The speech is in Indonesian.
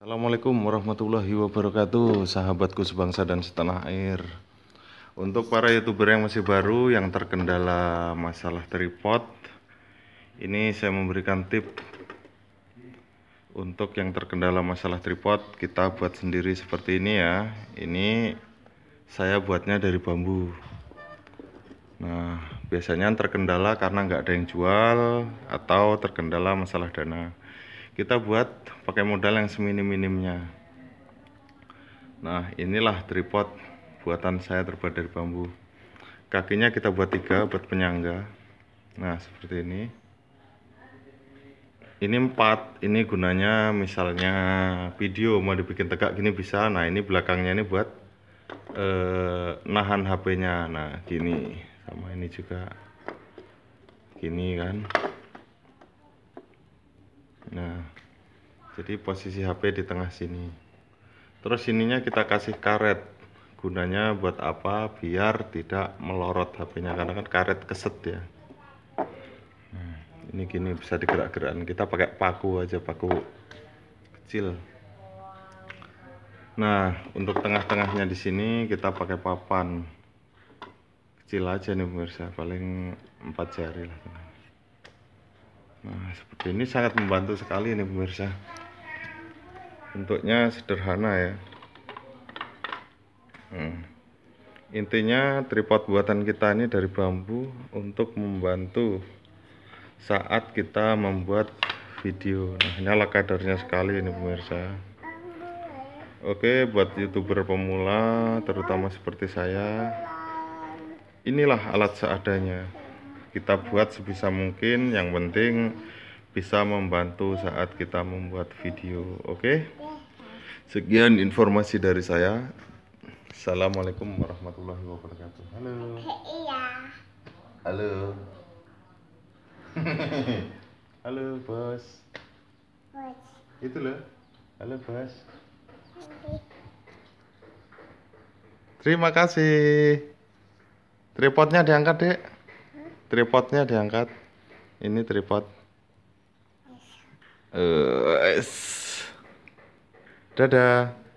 Assalamualaikum warahmatullahi wabarakatuh Sahabatku sebangsa dan setanah air Untuk para youtuber yang masih baru Yang terkendala masalah tripod Ini saya memberikan tip Untuk yang terkendala masalah tripod Kita buat sendiri seperti ini ya Ini saya buatnya dari bambu Nah biasanya terkendala karena nggak ada yang jual Atau terkendala masalah dana kita buat pakai modal yang seminim-minimnya nah inilah tripod buatan saya terbuat dari bambu kakinya kita buat tiga buat penyangga nah seperti ini ini empat ini gunanya misalnya video mau dibikin tegak gini bisa nah ini belakangnya ini buat eh, nahan HP nya nah gini sama ini juga gini kan jadi posisi HP di tengah sini terus sininya kita kasih karet gunanya buat apa biar tidak melorot HP-nya karena kan karet keset ya nah, ini gini bisa digerak-gerakan kita pakai paku aja paku kecil nah untuk tengah-tengahnya di sini kita pakai papan kecil aja nih pemirsa paling empat jari lah nah seperti ini sangat membantu sekali nih pemirsa bentuknya sederhana ya hmm. intinya tripod buatan kita ini dari bambu untuk membantu saat kita membuat video nah nyala kadarnya sekali ini pemirsa oke buat youtuber pemula terutama seperti saya inilah alat seadanya kita buat sebisa mungkin yang penting bisa membantu saat kita membuat video. Oke, okay? sekian informasi dari saya. Assalamualaikum warahmatullahi wabarakatuh. Halo, halo, halo, bos. Bos, itu loh, halo, bos. Terima kasih. Tripodnya diangkat, Dek. Tripodnya diangkat. Ini tripod. Äh, es. Da da.